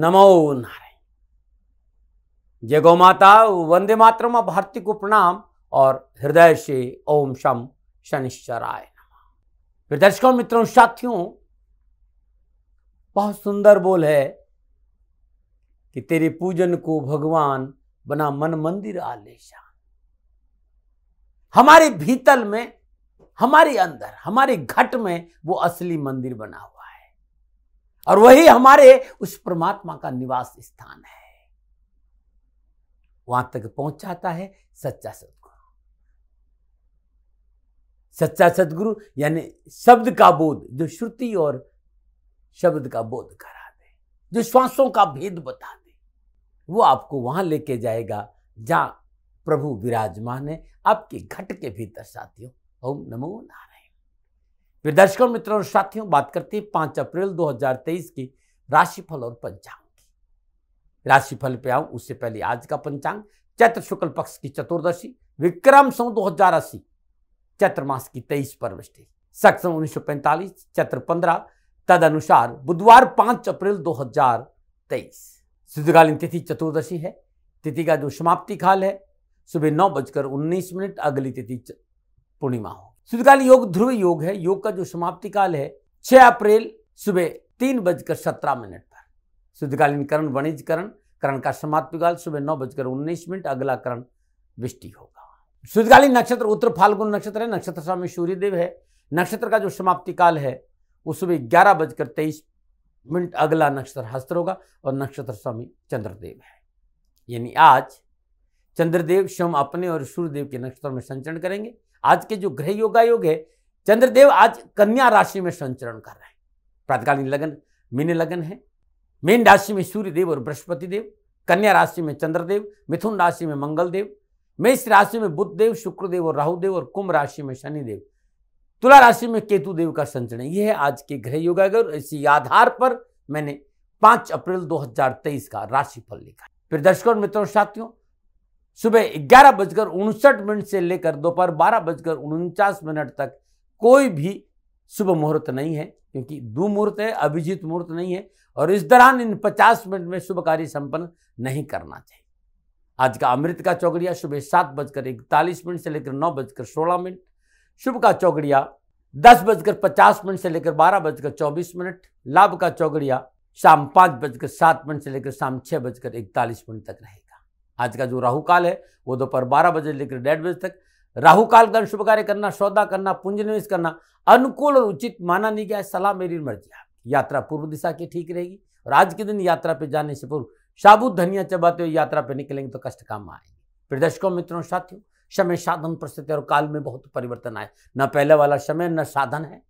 नमो नारायण जय गौ माता वंदे मातरम भारती को प्रणाम और हृदय से ओम शम शनिश्चराय दर्शकों मित्रों साथियों बहुत सुंदर बोल है कि तेरे पूजन को भगवान बना मन मंदिर आलेशान हमारे भीतर में हमारे अंदर हमारे घट में वो असली मंदिर बना हुआ और वही हमारे उस परमात्मा का निवास स्थान है वहां तक पहुंच जाता है सच्चा सदगुरु सच्चा सदगुरु यानी शब्द का बोध जो श्रुति और शब्द का बोध करा दे जो श्वासों का भेद बता दे वो आपको वहां लेके जाएगा जहां प्रभु विराजमान है आपके घट के भीतर साथियों ओम नमो नारायण दर्शकों मित्रों और साथियों बात करते हैं पांच अप्रैल 2023 की राशिफल और पंचांग की राशिफल पे आऊं उससे पहले आज का पंचांग चैत्र शुक्ल पक्ष की चतुर्दशी विक्रम सौ दो हजार अस्सी चैत्र मास की तेईस परवृष्टि सक्षम उन्नीस सौ पैंतालीस चैत्र पंद्रह तद अनुसार बुधवार पांच अप्रैल दो हजार तेईस शुद्धकालीन तिथि चतुर्दशी है तिथि का जो समाप्ति काल है सुबह नौ बजकर उन्नीस मिनट अगली तिथि पूर्णिमा हो सूर्यकाल योग ध्रुव योग है योग का जो समाप्ति काल है 6 अप्रैल सुबह तीन बजकर सत्रह मिनट पर शुद्धकालीन करण वणिज करण करण का समाप्ति काल सुबह नौ बजकर उन्नीस मिनट अगला करण बिष्टि होगा शुद्धकालीन नक्षत्र उत्तर फाल्गुन नक्षत्र है नक्षत्र स्वामी सूर्यदेव है नक्षत्र का जो समाप्ति काल है वो सुबह ग्यारह बजकर तेईस मिनट अगला नक्षत्र हस्त होगा और नक्षत्र स्वामी चंद्रदेव है यानी आज चंद्रदेव स्वयं अपने और सूर्यदेव के नक्षत्र में संचरण करेंगे आज के जो ग्रह योगा योग है चंद्रदेव आज कन्या राशि में संचरण कर रहे हैं प्रातकालीन लगन मीन लगन है मीन राशि में सूर्य देव और बृहस्पति देव कन्या राशि में चंद्रदेव मिथुन राशि में मंगलदेव मेष राशि में बुद्ध देव शुक्रदेव और राहुदेव और कुंभ राशि में शनिदेव तुला राशि में केतु देव का संचरण यह है आज के ग्रह योगा और इसी आधार पर मैंने पांच अप्रैल 2023 का राशिफल लिखा फिर दर्शकों मित्रों साथियों सुबह ग्यारह बजकर उनसठ मिनट से लेकर दोपहर बारह बजकर उनचास मिनट तक कोई भी शुभ मुहूर्त नहीं है क्योंकि दो मुहूर्त है अभिजीत मुहूर्त नहीं है और इस दौरान इन पचास मिनट में शुभ कार्य संपन्न नहीं करना चाहिए आज का अमृत का चौकड़िया सुबह सात बजकर इकतालीस मिनट से लेकर नौ बजकर सोलह मिनट शुभ का चौकड़िया दस बजकर पचास मिनट से लेकर बारह बजकर चौबीस मिनट लाभ का चौकड़िया शाम पाँच बजकर सात मिनट से लेकर शाम छः बजकर इकतालीस मिनट तक रहेगा आज का जो राहु काल है वो दोपहर बारह बजे लेकर डेढ़ बजे तक राहु काल का शुभ कार्य करना सौदा करना पूंज निवेश करना अनुकूल और उचित माना नहीं गया सलाह मेरी मर्जी है यात्रा पूर्व दिशा की ठीक रहेगी और आज के दिन यात्रा पे जाने से पूर्व साबुत धनिया चबाते हुए यात्रा पे निकलेंगे तो कष्ट काम आएंगे प्रदर्शकों मित्रों साथियों समय साधन प्रस्थिति और काल में बहुत परिवर्तन आए न पहले वाला समय न साधन है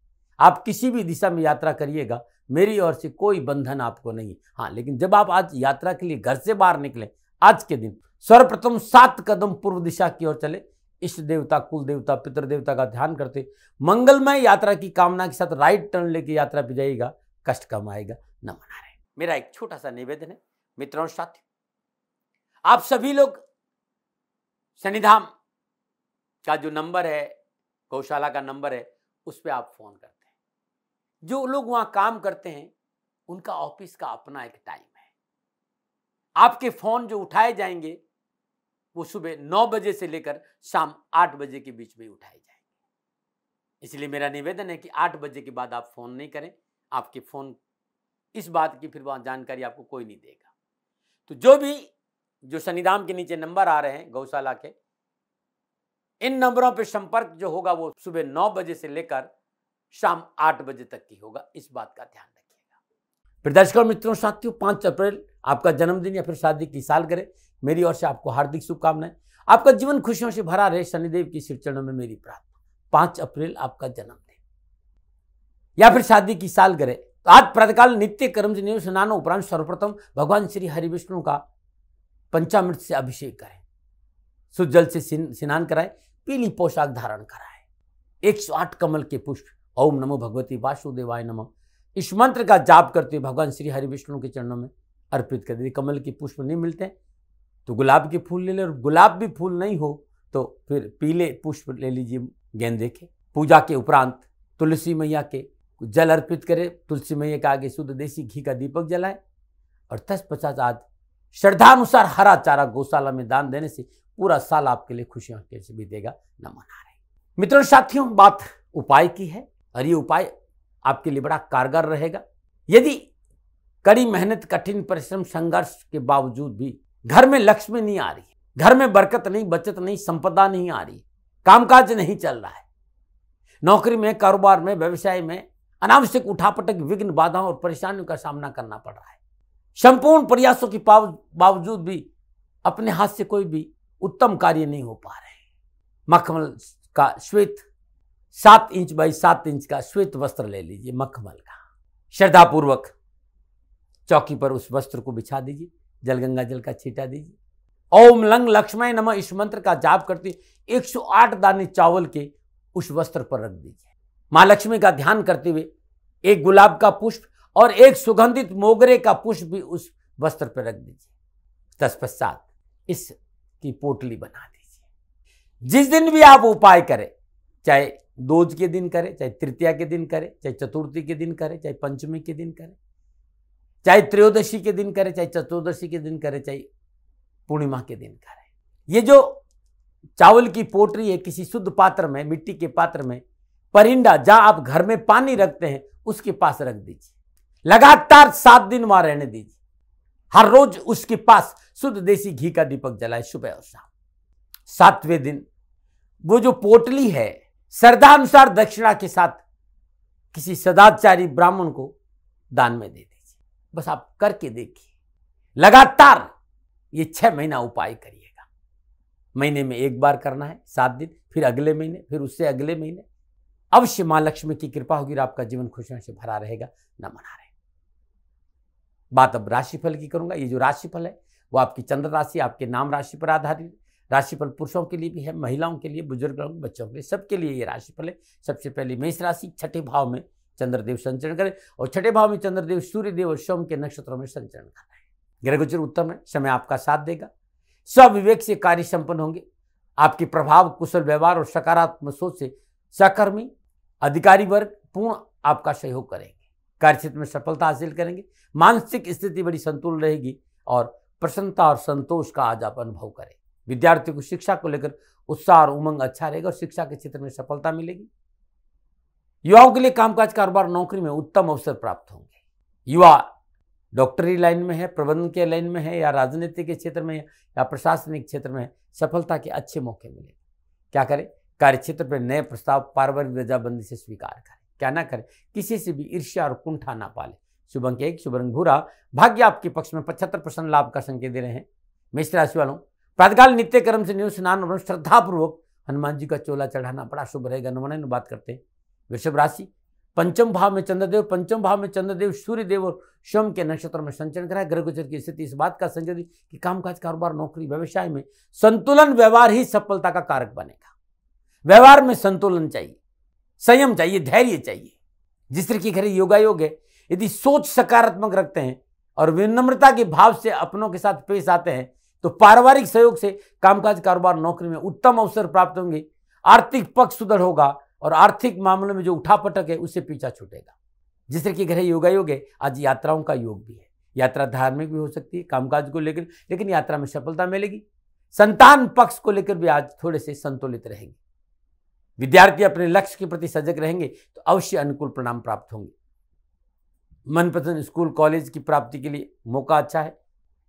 आप किसी भी दिशा में यात्रा करिएगा मेरी ओर से कोई बंधन आपको नहीं हाँ लेकिन जब आप आज यात्रा के लिए घर से बाहर निकलें आज के दिन सर्वप्रथम सात कदम पूर्व दिशा की ओर चले इष्ट देवता कुल देवता पितर देवता का ध्यान करते मंगलमय यात्रा की कामना के साथ राइट टर्न लेके यात्रा पे जाइएगा कष्ट कम आएगा न मना रहे मेरा एक छोटा सा निवेदन है मित्रों साथी आप सभी लोग शनिधाम का जो नंबर है गौशाला का नंबर है उस पर आप फोन करते हैं जो लोग वहां काम करते हैं उनका ऑफिस का अपना एक टाइम आपके फ़ोन जो उठाए जाएंगे वो सुबह नौ बजे से लेकर शाम आठ बजे के बीच में उठाए जाएंगे इसलिए मेरा निवेदन है कि आठ बजे के बाद आप फ़ोन नहीं करें आपके फ़ोन इस बात की फिर वहां जानकारी आपको कोई नहीं देगा तो जो भी जो शनिधाम के नीचे नंबर आ रहे हैं गौशाला के इन नंबरों पर संपर्क जो होगा वो सुबह नौ बजे से लेकर शाम आठ बजे तक की होगा इस बात का ध्यान रखिएगा फिर दर्शकों मित्रों साथियों पांच अप्रैल आपका जन्मदिन या फिर शादी की साल करें मेरी ओर से आपको हार्दिक शुभकामनाएं आपका जीवन खुशियों से भरा रहे शनिदेव की चरणों में मेरी प्रार्थना पांच अप्रैल आपका जन्मदिन या फिर शादी की साल करें तो आज प्रातकाल नित्य कर्मजनियों स्नान उपरांत सर्वप्रथम भगवान श्री हरि विष्णु का पंचामृत से अभिषेक करें शुद्ध जल से स्नान कराए पीली पोशाक धारण सौ आठ कमल के पुष्प ओम नमो भगवती वासुदेवाय नमो इस मंत्र का जाप करते हुए भगवान श्री हरि विष्णु के चरणों में अर्पित कर दी कमल के पुष्प नहीं मिलते तो गुलाब के फूल ले लें और गुलाब भी फूल नहीं हो तो फिर पीले पुष्प ले लीजिए गेंदे के पूजा के उपरांत तुलसी मैया के जल अर्पित करें तुलसी मैया के आगे शुद्ध देसी घी का दीपक जलाएं और दस पचास आज श्रद्धानुसार हरा चारा गौशाला में दान देने से पूरा साल आपके लिए खुशियां कैसे भी देगा न मना रहे मित्रों साथियों बात उपाय की है और ये उपाय आपके लिए बड़ा कारगर रहेगा यदि कड़ी मेहनत कठिन परिश्रम संघर्ष के बावजूद भी घर में लक्ष्मी नहीं आ रही घर में बरकत नहीं बचत नहीं संपदा नहीं आ रही कामकाज नहीं चल रहा है नौकरी में कारोबार में व्यवसाय में अनावश्यक उठापटक विघ्न बाधाओं और परेशानियों का सामना करना पड़ रहा है संपूर्ण प्रयासों के बावजूद भी अपने हाथ से कोई भी उत्तम कार्य नहीं हो पा रहे मखमल का श्वेत सात इंच बाई सात इंच का श्वेत वस्त्र ले लीजिए मखमल का श्रद्धापूर्वक चौकी पर उस वस्त्र को बिछा दीजिए जल गंगा जल का छीटा दीजिए ओम लंग लक्ष्मी नम इस मंत्र का जाप करते 108 दाने चावल के उस वस्त्र पर रख दीजिए माँ लक्ष्मी का ध्यान करते हुए एक गुलाब का पुष्प और एक सुगंधित मोगरे का पुष्प भी उस वस्त्र पर रख दीजिए तत्पश्चात इसकी पोटली बना दीजिए जिस दिन भी आप उपाय करें चाहे दोज के दिन करें चाहे तृतीया के दिन करें चाहे चतुर्थी के दिन करें चाहे पंचमी के दिन करें चाहे त्रयोदशी के दिन करें चाहे चतुर्दशी के दिन करें चाहे पूर्णिमा के दिन करें ये जो चावल की पोटरी है किसी शुद्ध पात्र में मिट्टी के पात्र में परिंडा जहां आप घर में पानी रखते हैं उसके पास रख दीजिए लगातार सात दिन वहां रहने दीजिए हर रोज उसके पास शुद्ध देसी घी का दीपक जलाए सुबह और शाम सातवें दिन वो जो पोटली है श्रद्धानुसार दक्षिणा के साथ किसी सदाचारी ब्राह्मण को दान में दे दे बस आप करके देखिए लगातार ये छह महीना उपाय करिएगा महीने में एक बार करना है सात दिन फिर अगले महीने फिर उससे अगले महीने अवश्य मां लक्ष्मी की कृपा होगी और आपका जीवन खुशियों से भरा रहेगा न मना रहे बात अब राशिफल की करूंगा ये जो राशिफल है वो आपकी चंद्र राशि आपके नाम राशि पर आधारित राशिफल पुरुषों के लिए भी है महिलाओं के लिए बुजुर्गों बच्चों के लिए सबके लिए ये राशिफल है सबसे पहले मेष राशि छठे भाव में चंद्रदेव संचरण करें और छठे भाव में चंद्रदेव सूर्यदेव और सोम के नक्षत्रों में संचरण कर रहे हैं ग्रह गोचर उत्तम है समय आपका साथ देगा स्वविवेक से कार्य संपन्न होंगे आपके प्रभाव कुशल व्यवहार और सकारात्मक सोच से सहकर्मी अधिकारी वर्ग पूर्ण आपका सहयोग करेंगे कार्यक्षेत्र में सफलता हासिल करेंगे मानसिक स्थिति बड़ी संतुलन रहेगी और प्रसन्नता और संतोष का आज आप अनुभव करें विद्यार्थियों को शिक्षा को लेकर उत्साह और उमंग अच्छा रहेगा और शिक्षा के क्षेत्र में सफलता मिलेगी युवाओं के लिए कामकाज कारोबार नौकरी में उत्तम अवसर प्राप्त होंगे युवा डॉक्टरी लाइन में है प्रबंधन के लाइन में है या राजनीति के क्षेत्र में या प्रशासनिक क्षेत्र में सफलता के अच्छे मौके मिले क्या करें कार्यक्षेत्र पर नए प्रस्ताव पारिवारिक रजाबंदी से स्वीकार करें क्या ना करें किसी से भी ईर्ष्या और कुंठा ना पाले शुभ अंक एक शुभ रंग भूरा भाग्य आपके पक्ष में पचहत्तर परसेंट लाभ का संकेत दे रहे हैं मेष राशि वालों प्रातकाल नित्य कर्म से न्यू स्नान श्रद्धापूर्वक हनुमान जी का चोला चढ़ाना बड़ा शुभ रहेगा नमन बात करते हैं वृषभ राशि पंचम भाव में चंद्रदेव पंचम भाव में चंद्रदेव सूर्यदेव और स्वयं के नक्षत्र में संचरण करा है ग्रह की स्थिति इस बात का संकेत कि कामकाज कारोबार नौकरी व्यवसाय में संतुलन व्यवहार ही सफलता का कारक बनेगा व्यवहार में संतुलन चाहिए संयम चाहिए धैर्य चाहिए जिस तरह की खरी योगा योग है यदि सोच सकारात्मक रखते हैं और विनम्रता के भाव से अपनों के साथ पेश आते हैं तो पारिवारिक सहयोग से कामकाज कारोबार नौकरी में उत्तम अवसर प्राप्त होंगे आर्थिक पक्ष सुदृढ़ होगा और आर्थिक मामलों में जो उठापटक है उससे पीछा छूटेगा जिस तरह की ग्रह योगा योग है आज यात्राओं का योग भी है यात्रा धार्मिक भी हो सकती है कामकाज को लेकर लेकिन यात्रा में सफलता मिलेगी संतान पक्ष को लेकर भी आज थोड़े से संतुलित रहेंगे विद्यार्थी अपने लक्ष्य के प्रति सजग रहेंगे तो अवश्य अनुकूल परिणाम प्राप्त होंगे मनपसंद स्कूल कॉलेज की प्राप्ति के लिए मौका अच्छा है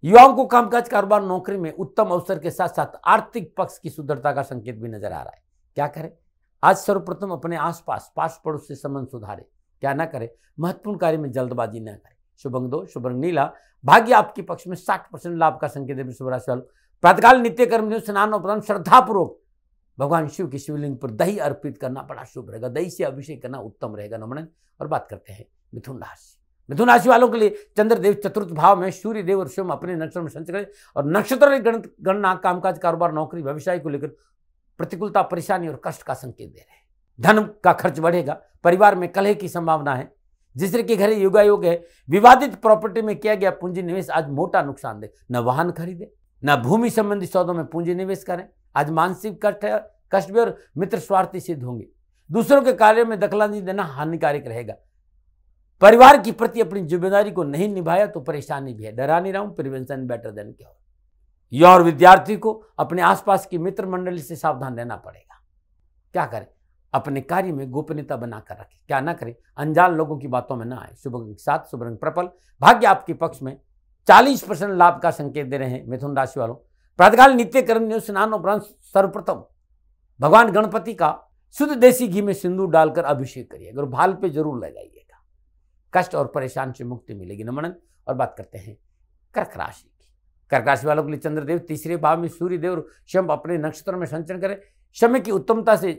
युवाओं को कामकाज कारोबार नौकरी में उत्तम अवसर के साथ साथ आर्थिक पक्ष की सुदृढ़ता का संकेत भी नजर आ रहा है क्या करें आज सर्वप्रथम अपने आसपास पास पड़ोस से संबंध सुधारे क्या ना करें महत्वपूर्ण कार्य में जल्दबाजी ना करें शुभंग दो शुभंग नीला भाग्य आपके पक्ष में साठ परसेंट लाभ का संकेत है प्रातकाल नित्य कर्म स्नान उपरांत श्रद्धापूर्वक भगवान शिव के शिवलिंग पर दही अर्पित करना बड़ा शुभ रहेगा दही से अभिषेक करना उत्तम रहेगा नमन और बात करते हैं मिथुन राशि मिथुन राशि वालों के लिए चंद्रदेव चतुर्थ भाव में सूर्य देव और शिव अपने नक्षत्र में संचय करें और नक्षत्र गणना कामकाज कारोबार नौकरी व्यवसाय को लेकर प्रतिकूलता परेशानी और कष्ट का संकेत दे रहे हैं धन का खर्च बढ़ेगा परिवार में कलह की संभावना है जिस तरह के घरे युगायोग है विवादित प्रॉपर्टी में किया गया पूंजी निवेश आज मोटा नुकसान दे न वाहन खरीदे न भूमि संबंधी सौदों में पूंजी निवेश करें आज मानसिक कष्ट कष्ट भी और मित्र स्वार्थी सिद्ध होंगे दूसरों के कार्य में दखलांजी देना हानिकारक रहेगा परिवार के प्रति अपनी जिम्मेदारी को नहीं निभाया तो परेशानी भी है डरा नहीं रहा हूं प्रिवेंशन बेटर देन क्या यह और विद्यार्थी को अपने आसपास की मित्र मंडली से सावधान रहना पड़ेगा क्या करें अपने कार्य में गोपनीयता बनाकर रखें क्या ना करें अनजान लोगों की बातों में ना आए शुभ सात शुभ रंग प्रपल भाग्य आपके पक्ष में चालीस परसेंट लाभ का संकेत दे रहे हैं मिथुन राशि वालों प्रातकाल नित्य कर्म स्नान उपरांत सर्वप्रथम भगवान गणपति का शुद्ध देसी घी में सिंदूर डालकर अभिषेक करिएगा अगर भाल पे जरूर लगाइएगा कष्ट और परेशान से मुक्ति मिलेगी नमन और बात करते हैं कर्क राशि कर्क राशि वालों के लिए चंद्रदेव तीसरे भाव में सूर्यदेव और शम अपने नक्षत्र में संचरण करें शम की उत्तमता से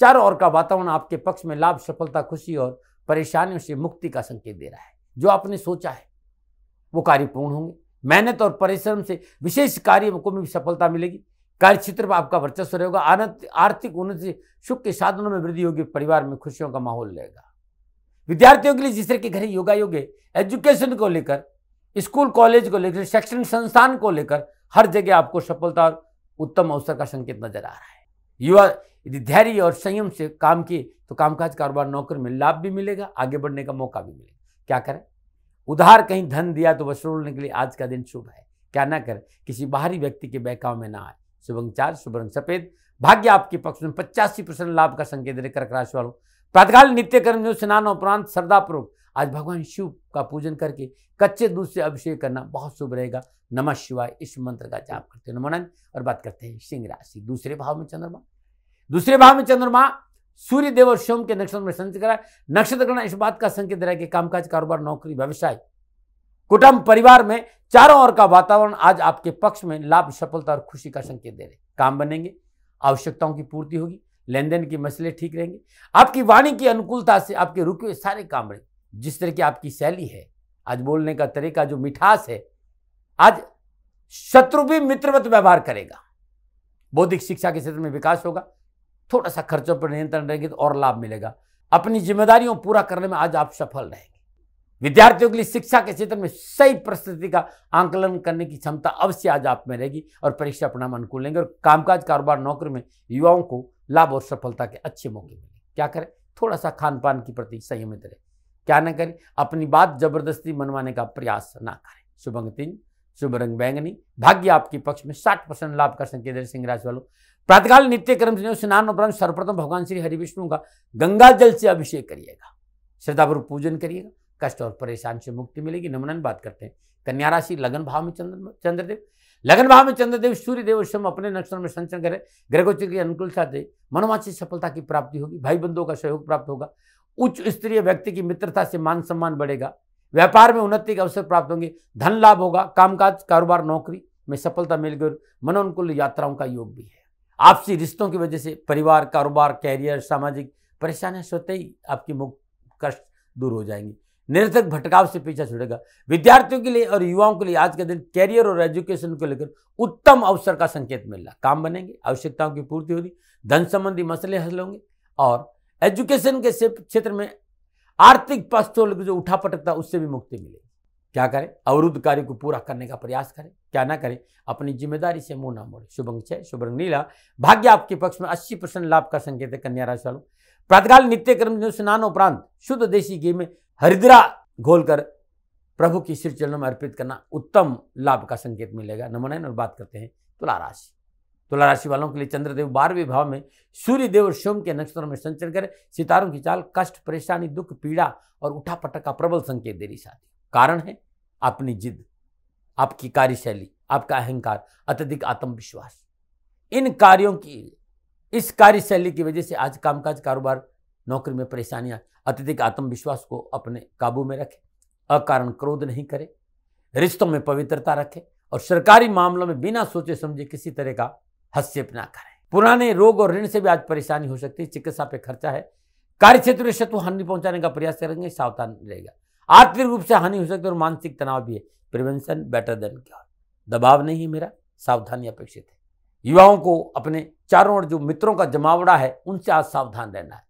चारों ओर का वातावरण आपके पक्ष में लाभ सफलता खुशी और परेशानियों से मुक्ति का संकेत दे रहा है जो आपने सोचा है वो कार्य पूर्ण होंगे मेहनत और परिश्रम से विशेष कार्य को भी सफलता मिलेगी कार्यक्षेत्र पर आपका वर्चस्व रहेगा आनंद आर्थिक उन्नति से सुख के साधनों में वृद्धि होगी परिवार में खुशियों का माहौल रहेगा विद्यार्थियों के लिए जिस तरह के घर योगा योग्य एजुकेशन को लेकर स्कूल कॉलेज को लेकर शैक्षणिक संस्थान को लेकर हर जगह आपको सफलता और उत्तम अवसर का संकेत नजर आ रहा है युवा यदि धैर्य और संयम से काम किए तो कामकाज कारोबार नौकरी में लाभ भी मिलेगा आगे बढ़ने का मौका भी मिलेगा क्या करें उधार कहीं धन दिया तो वसूलने के लिए आज का दिन शुभ है क्या ना करें किसी बाहरी व्यक्ति के बहकाव में ना आए शुभ चार शुभ रंग सफेद भाग्य आपके पक्ष में पचासी परसेंट लाभ का संकेत कर्क राशि वालों प्रातकाल नित्य कर्म स्नान उपरांत श्रद्धापूर्वक आज भगवान शिव का पूजन करके कच्चे दूध से अभिषेक करना बहुत शुभ रहेगा नमः शिवाय इस मंत्र का जाप करते हैं नमन और बात करते हैं सिंह राशि दूसरे भाव में चंद्रमा दूसरे भाव में चंद्रमा सूर्य देव और सोम के नक्षत्र में संचित करा नक्षत्र करना इस बात का संकेत दे रहा है कि कामकाज कारोबार नौकरी व्यवसाय कुटुंब परिवार में चारों ओर का वातावरण आज आपके पक्ष में लाभ सफलता और खुशी का संकेत दे रहे काम बनेंगे आवश्यकताओं की पूर्ति होगी लेन देन के मसले ठीक रहेंगे आपकी वाणी की अनुकूलता से आपके रुके हुए सारे काम रहेंगे जिस तरह की आपकी शैली है आज बोलने का तरीका जो मिठास है आज शत्रु भी मित्रवत व्यवहार करेगा बौद्धिक शिक्षा के क्षेत्र में विकास होगा थोड़ा सा खर्चों पर नियंत्रण रहेंगे तो और लाभ मिलेगा अपनी जिम्मेदारियों पूरा करने में आज आप सफल रहेंगे विद्यार्थियों के लिए शिक्षा के क्षेत्र में सही परिस्थिति का आंकलन करने की क्षमता अवश्य आज आप में रहेगी और परीक्षा परिणाम अनुकूल लेंगे और कामकाज कारोबार नौकरी में युवाओं को लाभ और सफलता के अच्छे मौके मिलेंगे क्या करें थोड़ा सा खान पान के प्रति संयमित रहे क्या ना करें अपनी बात जबरदस्ती मनवाने का प्रयास ना करें शुभ अंग तीन शुभ रंग बैंगनी भाग्य आपके पक्ष में साठ परसेंट लाभ कर संकेत सिंह राशि वालों प्रातकाल नित्य कर्म से स्नान उपरांत सर्वप्रथम भगवान श्री हरि विष्णु का गंगा जल से अभिषेक करिएगा श्रद्धापूर्वक पूजन करिएगा कष्ट और परेशान से मुक्ति मिलेगी नमनन बात करते हैं कन्या राशि लगन भाव में चंद्र चंद्रदेव लगन भाव में चंद्रदेव सूर्यदेव उस समय अपने नक्षत्र में संचरण करें ग्रह गोचर के अनुकूल साथ मनोवांछित सफलता की प्राप्ति होगी भाई बंधुओं का सहयोग प्राप्त होगा उच्च स्तरीय व्यक्ति की मित्रता से मान सम्मान बढ़ेगा व्यापार में उन्नति के अवसर प्राप्त होंगे धन लाभ होगा कामकाज कारोबार नौकरी में सफलता और मनोनुकूल यात्राओं का योग भी है आपसी रिश्तों की वजह से परिवार कारोबार कैरियर सामाजिक परेशानियां स्वतः ही आपकी मुख कष्ट दूर हो जाएंगे निरर्थक भटकाव से पीछा छुड़ेगा विद्यार्थियों के लिए और युवाओं के लिए आज के दिन कैरियर और एजुकेशन को लेकर उत्तम अवसर का संकेत मिल रहा काम बनेंगे आवश्यकताओं की पूर्ति होगी धन संबंधी मसले हल होंगे और एजुकेशन के क्षेत्र में आर्थिक पस्तोल जो उठा पटकता उससे भी मुक्ति मिलेगी क्या करें अवरुद्ध कार्य को पूरा करने का प्रयास करें क्या ना करें अपनी जिम्मेदारी से मुंह ना मोड़े शुभंग छह शुभंग नीला भाग्य आपके पक्ष में अस्सी परसेंट लाभ का संकेत है कन्या राशि वालों प्रातकाल नित्य कर्म स्नान उपरांत शुद्ध देशी घी में हरिद्रा घोलकर प्रभु की श्री चरणों में अर्पित करना उत्तम लाभ का संकेत मिलेगा नमन और बात करते हैं तुला राशि तुला राशि वालों के लिए चंद्रदेव बारहवें भाव में सूर्यदेव और सोम के नक्षत्रों में संचरण करें सितारों की चाल कष्ट परेशानी दुख पीड़ा और उठापटक का प्रबल संकेत दे रही साथी कारण है अपनी जिद आपकी कार्यशैली आपका अहंकार अत्यधिक आत्मविश्वास इन कार्यों की इस कार्यशैली की वजह से आज कामकाज कारोबार नौकरी में परेशानियां अत्यधिक आत्मविश्वास को अपने काबू में रखें अकारण क्रोध नहीं करें रिश्तों में पवित्रता रखें और सरकारी मामलों में बिना सोचे समझे किसी तरह का हस्तक्षेप ना करें पुराने रोग और ऋण से भी आज परेशानी हो सकती है चिकित्सा पे खर्चा है कार्य क्षेत्र में शत्रु हानि पहुंचाने का प्रयास करेंगे सावधान रहेगा आर्थिक रूप से हानि हो सकती है और मानसिक तनाव भी है प्रिवेंशन बेटर देन क्योर दबाव नहीं है मेरा सावधानी अपेक्षित है युवाओं को अपने चारों ओर जो मित्रों का जमावड़ा है उनसे आज सावधान रहना है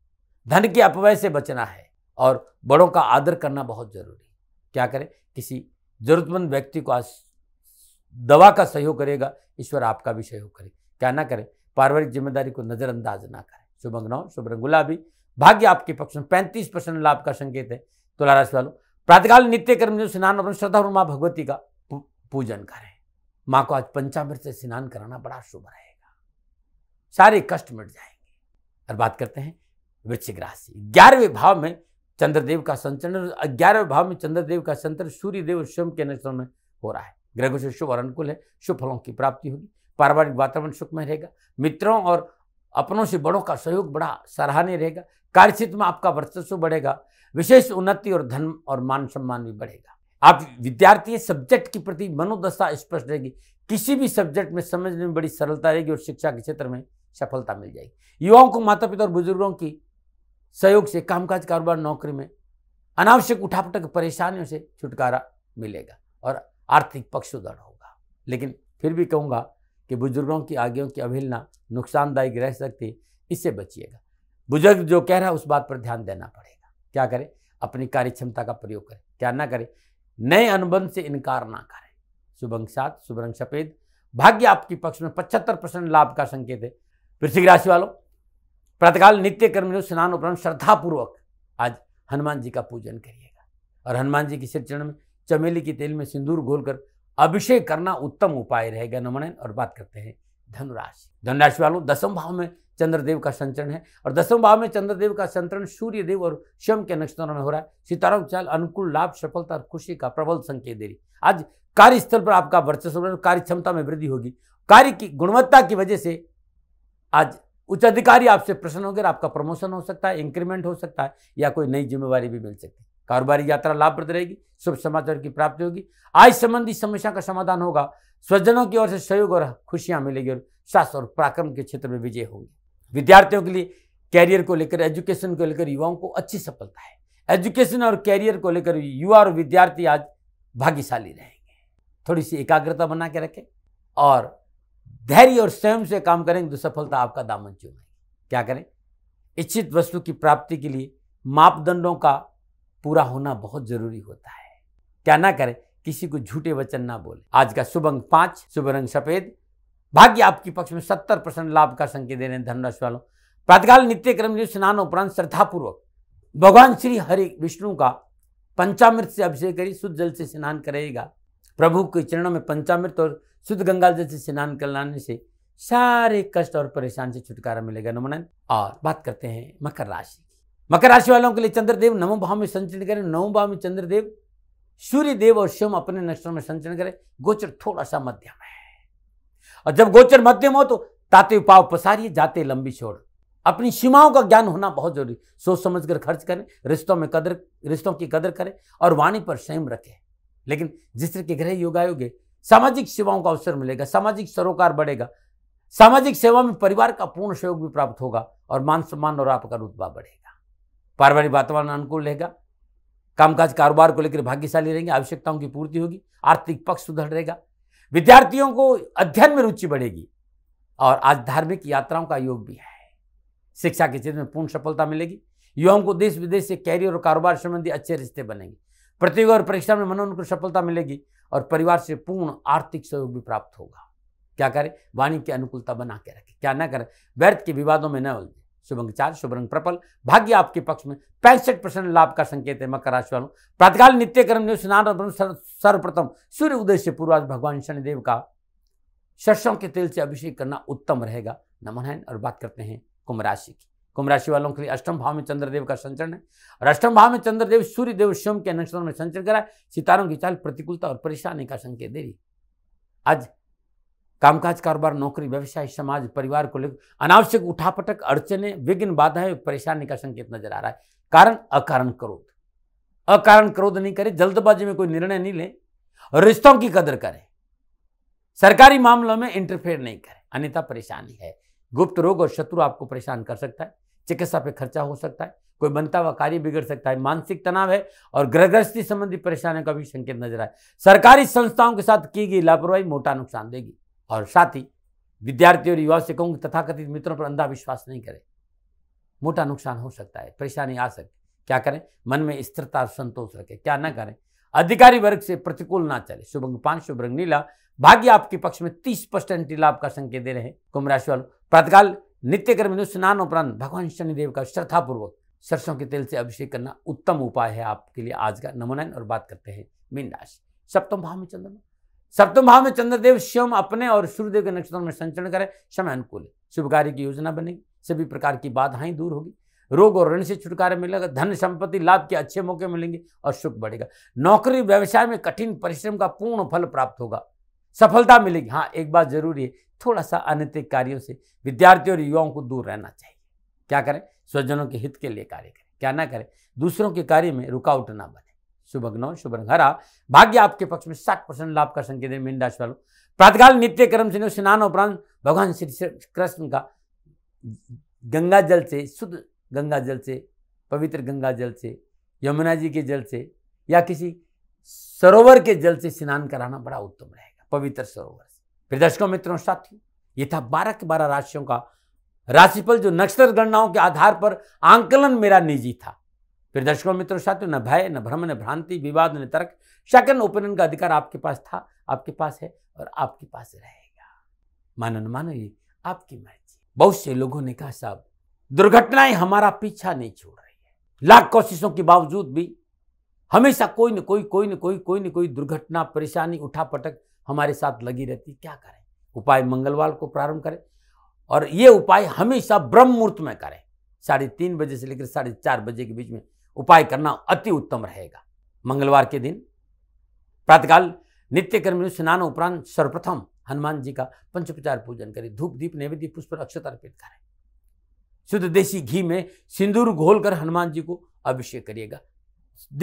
धन के अपव्यय से बचना है और बड़ों का आदर करना बहुत जरूरी है क्या करें किसी जरूरतमंद व्यक्ति को आज दवा का सहयोग करेगा ईश्वर आपका भी सहयोग करेगा क्या ना करें पारिवारिक जिम्मेदारी को नज़रअंदाज ना करें शुभ अंगनाओं शुभ रंग गुलाबी भाग्य आपके पक्ष में पैंतीस परसेंट लाभ का संकेत है तुला तो राशि वालों प्रातकाल नित्य कर्म जो स्नान और श्रद्धा और माँ भगवती का पूजन करें माँ को आज पंचामृत से स्नान कराना बड़ा शुभ रहेगा सारे कष्ट मिट जाएंगे और बात करते हैं वृश्चिक राशि ग्यारहवें भाव में चंद्रदेव का संचरण ग्यारहवें भाव में चंद्रदेव का संचरण सूर्यदेव और स्वयं के नक्षत्र में हो रहा है ग्रहों से शुभ और अनुकूल है शुभ फलों की प्राप्ति होगी पारिवारिक वातावरण सुखमय रहेगा मित्रों और अपनों से बड़ों का सहयोग बड़ा सराहनीय रहेगा कार्यक्षेत्र में आपका वर्चस्व बढ़ेगा विशेष उन्नति और धन और मान सम्मान भी बढ़ेगा आप विद्यार्थी सब्जेक्ट के प्रति मनोदशा स्पष्ट रहेगी किसी भी सब्जेक्ट में समझने में बड़ी सरलता रहेगी और शिक्षा के क्षेत्र में सफलता मिल जाएगी युवाओं को माता पिता और बुजुर्गों की सहयोग से कामकाज कारोबार नौकरी में अनावश्यक उठापटक परेशानियों से छुटकारा मिलेगा और आर्थिक पक्ष सुधार होगा लेकिन फिर भी कहूंगा कि बुजुर्गों की आज्ञाओं की अवहेलना नुकसानदायक रह सकती इससे बचिएगा बुजुर्ग जो कह रहा है उस बात पर ध्यान देना पड़ेगा क्या करें अपनी कार्य क्षमता का प्रयोग करें क्या ना करें नए अनुबंध से इनकार ना करें शुभ अंक सात शुभ रंग सफेद भाग्य आपके पक्ष में पचहत्तर परसेंट लाभ का संकेत है वृश्चिक राशि वालों प्रातकाल नित्य कर्मयोग स्नान उपरांत श्रद्धापूर्वक आज हनुमान जी का पूजन करिएगा और हनुमान जी के सिर चरण में चमेली के तेल में सिंदूर घोलकर अभिषेक करना उत्तम उपाय रहेगा नमन और बात करते हैं धनुराशि धनुराशि वालों दसम भाव में चंद्रदेव का संचरण है और दसम भाव में चंद्रदेव का संचरण सूर्यदेव और शम के नक्षत्रों में हो रहा है सितारों चाल अनुकूल लाभ सफलता और खुशी का प्रबल संकेत दे रही आज कार्यस्थल पर आपका वर्चस्व कार्य क्षमता में वृद्धि होगी कार्य की गुणवत्ता की वजह से आज उच्च अधिकारी आपसे प्रसन्न होकर आपका प्रमोशन हो सकता है इंक्रीमेंट हो सकता है या कोई नई जिम्मेवारी भी मिल सकती है कारोबारी यात्रा लाभप्रद रहेगी शुभ समाचार की प्राप्ति होगी आय संबंधी समस्या का समाधान होगा स्वजनों की ओर से सहयोग और खुशियां मिलेगी और शास्त्र और पराक्रम के क्षेत्र में विजय होगी विद्यार्थियों के लिए कैरियर को लेकर एजुकेशन को लेकर युवाओं को अच्छी सफलता है एजुकेशन और कैरियर को लेकर युवा और विद्यार्थी आज भाग्यशाली रहेंगे थोड़ी सी एकाग्रता बना के रखें और धैर्य और स्वयं से काम करेंगे तो सफलता आपका दामन चूमेगी क्या करें इच्छित वस्तु की प्राप्ति के लिए मापदंडों का पूरा होना बहुत जरूरी होता है क्या ना करें किसी को झूठे वचन ना बोले आज का शुभ अंक पांच शुभ रंग सफेद भाग्य आपकी पक्ष में सत्तर परसेंट लाभ का संकेत दे रहे हैं धनराशि वालों प्रातकाल नित्य क्रम स्नान उपरांत श्रद्धापूर्वक भगवान श्री हरि विष्णु का पंचामृत से अभिषेक करी शुद्ध जल से स्नान करेगा प्रभु के चरणों में पंचामृत और शुद्ध गंगा जल से स्नान करने से सारे कष्ट और परेशान से छुटकारा मिलेगा नमन और बात करते हैं मकर राशि मकर राशि वालों के लिए चंद्रदेव नवम भाव में संचरण करें नवम भाव में चंद्रदेव सूर्य देव और शिव अपने नक्षत्रों में संचरण करें गोचर थोड़ा सा मध्यम है और जब गोचर मध्यम हो तो ताते पाव पसारिए जाते लंबी छोड़ अपनी सीमाओं का ज्ञान होना बहुत जरूरी सोच समझ कर खर्च करें रिश्तों में कदर रिश्तों की कदर करें और वाणी पर संयम रखें लेकिन जिस तरह के ग्रह योगायोगे सामाजिक सेवाओं का अवसर मिलेगा सामाजिक सरोकार बढ़ेगा सामाजिक सेवा में परिवार का पूर्ण सहयोग भी प्राप्त होगा और मान सम्मान और आपका रुतबा बढ़ेगा पारिवारिक वातावरण अनुकूल रहेगा कामकाज कारोबार को लेकर भाग्यशाली रहेंगे आवश्यकताओं की पूर्ति होगी आर्थिक पक्ष सुधर रहेगा विद्यार्थियों को अध्ययन में रुचि बढ़ेगी और आज धार्मिक यात्राओं का योग भी है शिक्षा के क्षेत्र में पूर्ण सफलता मिलेगी युवाओं को देश विदेश से कैरियर और कारोबार संबंधी अच्छे रिश्ते बनेंगे प्रतियोगिता और परीक्षा में मनोन को सफलता मिलेगी और परिवार से पूर्ण आर्थिक सहयोग भी प्राप्त होगा क्या करें वाणी की अनुकूलता बना के रखें क्या ना करें व्यर्थ के विवादों में न उलझे शुभ चार शुभ रंग प्रपल भाग्य आपके पक्ष में पैंसठ परसेंट लाभ का संकेत है मकर राशि वालों प्रातकाल नित्य कर्म में स्नान सर्वप्रथम सूर्य उदय से पूर्वाज भगवान शनिदेव का सरसों के तेल से अभिषेक करना उत्तम रहेगा नमन है और बात करते हैं कुंभ राशि की कुंभ राशि वालों के लिए अष्टम भाव में चंद्रदेव का संचरण है और अष्टम भाव में चंद्रदेव सूर्य देव स्वयं के नक्षत्रों में संचरण कराए सितारों की चाल प्रतिकूलता और परेशानी का संकेत दे रही आज कामकाज कारोबार नौकरी व्यवसाय समाज परिवार को लेकर अनावश्यक उठापटक अड़चने विघ्न बाधाएं परेशानी का संकेत नजर आ रहा है कारण अकारण क्रोध अकारण क्रोध नहीं करें जल्दबाजी में कोई निर्णय नहीं लें रिश्तों की कदर करें सरकारी मामलों में इंटरफेयर नहीं करें अन्यथा परेशानी है गुप्त रोग और शत्रु आपको परेशान कर सकता है चिकित्सा पे खर्चा हो सकता है कोई बनता हुआ कार्य बिगड़ सकता है मानसिक तनाव है और ग्रहग्रस्ती संबंधी परेशानियों का भी संकेत नजर आए सरकारी संस्थाओं के साथ की गई लापरवाही मोटा नुकसान देगी और साथ ही विद्यार्थी और युवाओं से कहूँगी तथाकथित मित्रों पर अंधा विश्वास नहीं करें मोटा नुकसान हो सकता है परेशानी आ सकती क्या करें मन में स्थिरता और संतोष रखें क्या ना करें अधिकारी वर्ग से प्रतिकूल ना चले शुभ अंग पांच शुभ रंग नीला भाग्य आपके पक्ष में तीस परसेंट लाभ का संकेत दे रहे हैं कुंभ राशि वालों प्रातकाल नित्य कर्म स्नान उपरांत भगवान शनिदेव का श्रद्धापूर्वक सरसों के तेल से अभिषेक करना उत्तम उपाय है आपके लिए आज का नमोनयन और बात करते हैं मीन राशि सप्तम भाव में चंद्रमा सप्तम भाव में चंद्रदेव स्वयं अपने और सूर्यदेव के नक्षत्रों में संचरण करें समय अनुकूल है शुभ कार्य की योजना बनेगी सभी प्रकार की बाधाएं दूर होगी रोग और ऋण से छुटकारा मिलेगा धन संपत्ति लाभ के अच्छे मौके मिलेंगे और सुख बढ़ेगा नौकरी व्यवसाय में कठिन परिश्रम का पूर्ण फल प्राप्त होगा सफलता मिलेगी हाँ एक बात जरूरी है थोड़ा सा अनैतिक कार्यों से विद्यार्थियों और युवाओं को दूर रहना चाहिए क्या करें स्वजनों के हित के लिए कार्य करें क्या ना करें दूसरों के कार्य में रुकावट ना बने शुभ अग्नौ शुभ रंग हरा भाग्य आपके पक्ष में साठ परसेंट लाभ का संकेत है मीन राशि वालों प्रातकाल नित्य कर्म से स्नान उपरांत भगवान श्री कृष्ण का गंगा जल से शुद्ध गंगा जल से पवित्र गंगा जल से यमुना जी के जल से या किसी सरोवर के जल से स्नान कराना बड़ा उत्तम रहेगा पवित्र सरोवर से फिर दर्शकों मित्रों साथियों ये था बारह के बारह राशियों का राशिफल जो नक्षत्र गणनाओं के आधार पर आंकलन मेरा निजी था फिर दर्शकों मित्रों साथियों न भय न भ्रम न भ्रांति विवाद न तर्क सेकंड ओपिनियन का अधिकार आपके पास था आपके पास है और आपके पास रहेगा मानो न मानो ये आपकी मर्जी बहुत से लोगों ने कहा साहब दुर्घटनाएं हमारा पीछा नहीं छोड़ रही है लाख कोशिशों के बावजूद भी हमेशा कोई न कोई कोई न कोई कोई न कोई दुर्घटना परेशानी उठा पटक हमारे साथ लगी रहती क्या करें उपाय मंगलवार को प्रारंभ करें और ये उपाय हमेशा ब्रह्म मुहूर्त में करें साढ़े तीन बजे से लेकर साढ़े चार बजे के बीच में उपाय करना अति उत्तम रहेगा मंगलवार के दिन प्रातकाल नित्य कर्म स्नान उपरांत सर्वप्रथम हनुमान जी का पंचोपचार पूजन करें धूप दीप नैवेद्य पुष्प अक्षत अर्पित करें शुद्ध देसी घी में सिंदूर घोल कर हनुमान जी को अभिषेक करिएगा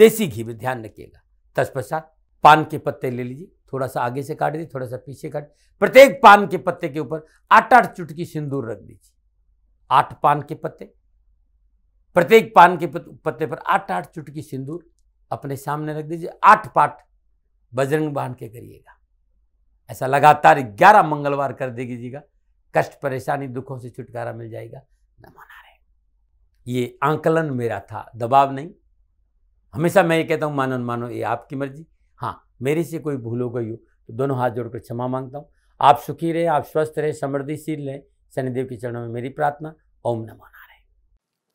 देसी घी में ध्यान रखिएगा तत्पश्चात पान के पत्ते ले लीजिए थोड़ा सा आगे से काट दीजिए थोड़ा सा पीछे काट प्रत्येक पान के पत्ते के ऊपर आठ आठ चुटकी सिंदूर रख दीजिए आठ पान के पत्ते प्रत्येक पान के पत्ते पर आठ आठ चुटकी सिंदूर अपने सामने रख दीजिए आठ पाठ बजरंग बांध के करिएगा ऐसा लगातार ग्यारह मंगलवार कर दे कीजिएगा कष्ट परेशानी दुखों से छुटकारा मिल जाएगा न मना रहे ये आंकलन मेरा था दबाव नहीं हमेशा मैं ये कहता हूँ मानो मानो ये आपकी मर्जी हाँ मेरे से कोई भूल हो गई हो तो दोनों हाथ जोड़कर क्षमा मांगता हूँ आप सुखी रहे आप स्वस्थ रहें समृद्धिशील रहे शनिदेव के चरणों में मेरी प्रार्थना ओम माना